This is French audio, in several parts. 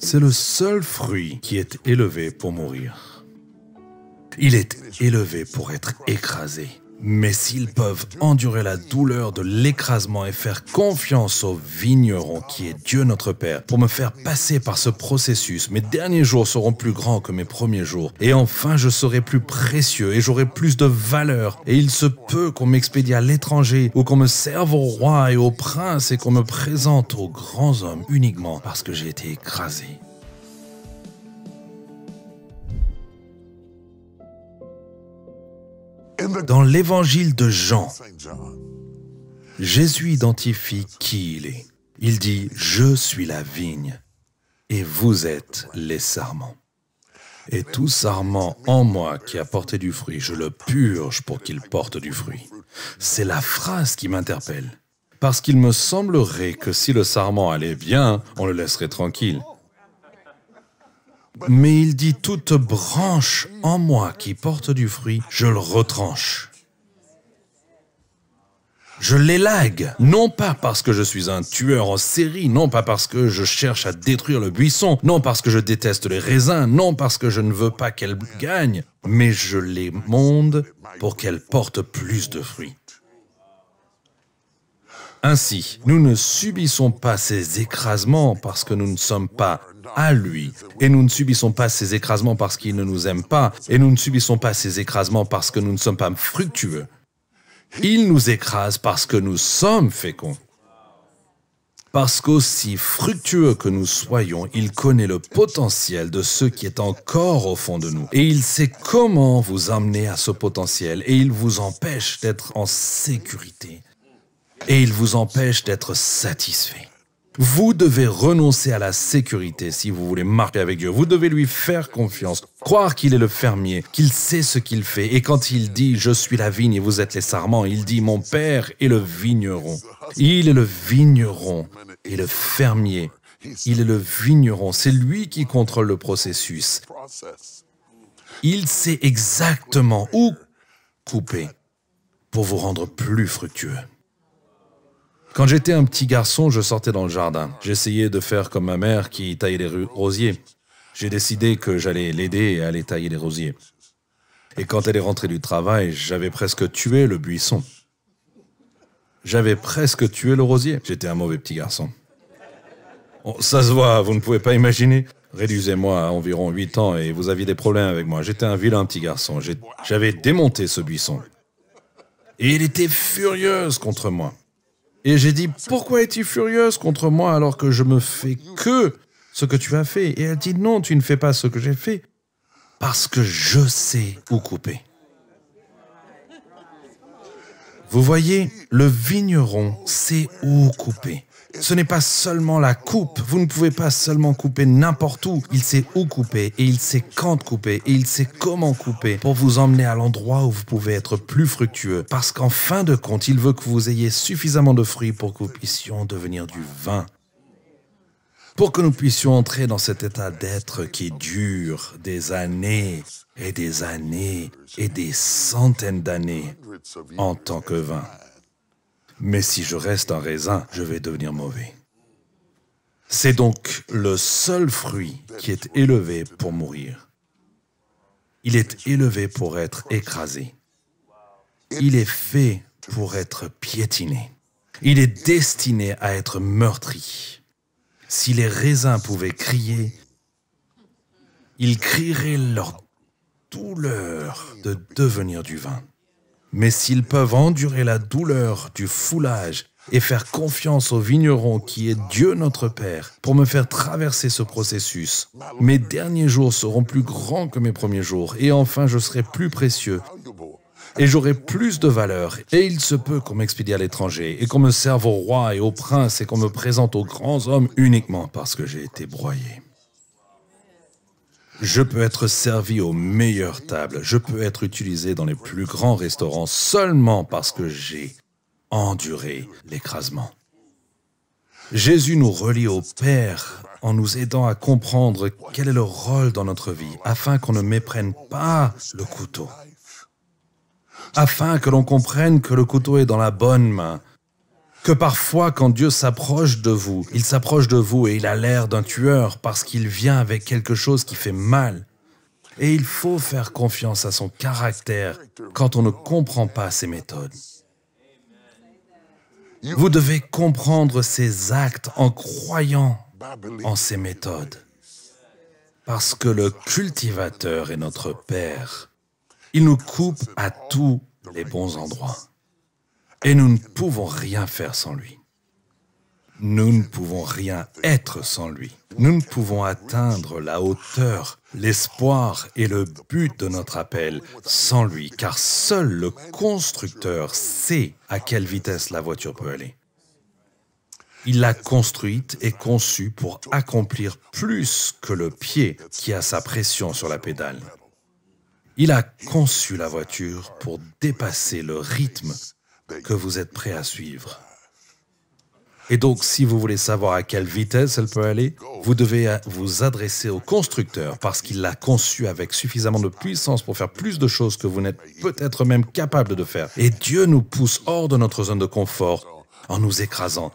C'est le seul fruit qui est élevé pour mourir. Il est élevé pour être écrasé. Mais s'ils peuvent endurer la douleur de l'écrasement et faire confiance au vigneron qui est Dieu notre Père pour me faire passer par ce processus, mes derniers jours seront plus grands que mes premiers jours. Et enfin, je serai plus précieux et j'aurai plus de valeur. Et il se peut qu'on m'expédie à l'étranger ou qu'on me serve au roi et au prince et qu'on me présente aux grands hommes uniquement parce que j'ai été écrasé. Dans l'évangile de Jean, Jésus identifie qui il est. Il dit, je suis la vigne et vous êtes les sarments. Et tout sarment en moi qui a porté du fruit, je le purge pour qu'il porte du fruit. C'est la phrase qui m'interpelle. Parce qu'il me semblerait que si le sarment allait bien, on le laisserait tranquille. Mais il dit, toute branche en moi qui porte du fruit, je le retranche. Je l'élague, non pas parce que je suis un tueur en série, non pas parce que je cherche à détruire le buisson, non parce que je déteste les raisins, non parce que je ne veux pas qu'elles gagnent, mais je les monde pour qu'elles portent plus de fruits. Ainsi, nous ne subissons pas ces écrasements parce que nous ne sommes pas à lui. Et nous ne subissons pas ces écrasements parce qu'il ne nous aime pas. Et nous ne subissons pas ces écrasements parce que nous ne sommes pas fructueux. Il nous écrase parce que nous sommes féconds. Parce qu'aussi fructueux que nous soyons, il connaît le potentiel de ce qui est encore au fond de nous. Et il sait comment vous amener à ce potentiel. Et il vous empêche d'être en sécurité et il vous empêche d'être satisfait. Vous devez renoncer à la sécurité si vous voulez marcher avec Dieu. Vous devez lui faire confiance, croire qu'il est le fermier, qu'il sait ce qu'il fait. Et quand il dit ⁇ Je suis la vigne et vous êtes les sarments ⁇ il dit ⁇ Mon Père est le vigneron. Il est le vigneron et le fermier. Il est le vigneron. C'est lui qui contrôle le processus. Il sait exactement où couper pour vous rendre plus fructueux. Quand j'étais un petit garçon, je sortais dans le jardin. J'essayais de faire comme ma mère qui taillait les rosiers. J'ai décidé que j'allais l'aider à aller tailler les rosiers. Et quand elle est rentrée du travail, j'avais presque tué le buisson. J'avais presque tué le rosier. J'étais un mauvais petit garçon. Oh, ça se voit, vous ne pouvez pas imaginer. Réduisez-moi à environ 8 ans et vous aviez des problèmes avec moi. J'étais un vilain petit garçon. J'avais démonté ce buisson. Et il était furieuse contre moi. Et j'ai dit, pourquoi es-tu furieuse contre moi alors que je me fais que ce que tu as fait Et elle dit, non, tu ne fais pas ce que j'ai fait, parce que je sais où couper. Vous voyez, le vigneron sait où couper ce n'est pas seulement la coupe. Vous ne pouvez pas seulement couper n'importe où. Il sait où couper et il sait quand couper et il sait comment couper pour vous emmener à l'endroit où vous pouvez être plus fructueux. Parce qu'en fin de compte, il veut que vous ayez suffisamment de fruits pour que vous puissiez devenir du vin pour que nous puissions entrer dans cet état d'être qui dure des années et des années et des centaines d'années en tant que vin mais si je reste un raisin, je vais devenir mauvais. C'est donc le seul fruit qui est élevé pour mourir. Il est élevé pour être écrasé. Il est fait pour être piétiné. Il est destiné à être meurtri. Si les raisins pouvaient crier, ils crieraient leur douleur de devenir du vin. Mais s'ils peuvent endurer la douleur du foulage et faire confiance au vigneron qui est Dieu notre Père pour me faire traverser ce processus. Mes derniers jours seront plus grands que mes premiers jours et enfin je serai plus précieux et j'aurai plus de valeur. Et il se peut qu'on m'expédie à l'étranger et qu'on me serve au roi et au prince et qu'on me présente aux grands hommes uniquement parce que j'ai été broyé. Je peux être servi aux meilleures tables, je peux être utilisé dans les plus grands restaurants seulement parce que j'ai enduré l'écrasement. Jésus nous relie au Père en nous aidant à comprendre quel est le rôle dans notre vie, afin qu'on ne méprenne pas le couteau, afin que l'on comprenne que le couteau est dans la bonne main que parfois quand Dieu s'approche de vous, il s'approche de vous et il a l'air d'un tueur parce qu'il vient avec quelque chose qui fait mal. Et il faut faire confiance à son caractère quand on ne comprend pas ses méthodes. Vous devez comprendre ses actes en croyant en ses méthodes. Parce que le cultivateur est notre Père. Il nous coupe à tous les bons endroits. Et nous ne pouvons rien faire sans lui. Nous ne pouvons rien être sans lui. Nous ne pouvons atteindre la hauteur, l'espoir et le but de notre appel sans lui, car seul le constructeur sait à quelle vitesse la voiture peut aller. Il l'a construite et conçue pour accomplir plus que le pied qui a sa pression sur la pédale. Il a conçu la voiture pour dépasser le rythme que vous êtes prêt à suivre. Et donc, si vous voulez savoir à quelle vitesse elle peut aller, vous devez vous adresser au constructeur parce qu'il l'a conçue avec suffisamment de puissance pour faire plus de choses que vous n'êtes peut-être même capable de faire. Et Dieu nous pousse hors de notre zone de confort en nous écrasant.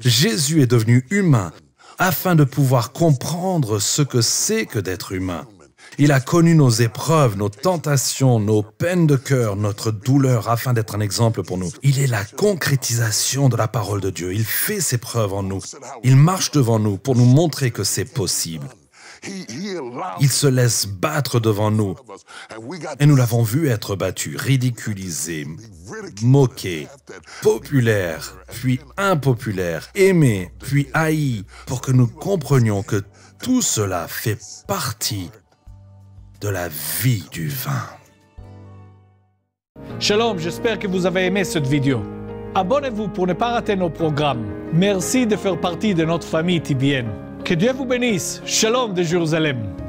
Jésus est devenu humain afin de pouvoir comprendre ce que c'est que d'être humain. Il a connu nos épreuves, nos tentations, nos peines de cœur, notre douleur afin d'être un exemple pour nous. Il est la concrétisation de la parole de Dieu. Il fait ses preuves en nous. Il marche devant nous pour nous montrer que c'est possible. Il se laisse battre devant nous. Et nous l'avons vu être battu, ridiculisé, moqué, populaire, puis impopulaire, aimé, puis haï, pour que nous comprenions que tout cela fait partie de la vie du vin. Shalom, j'espère que vous avez aimé cette vidéo. Abonnez-vous pour ne pas rater nos programmes. Merci de faire partie de notre famille tibienne. Que Dieu vous bénisse. Shalom de Jérusalem.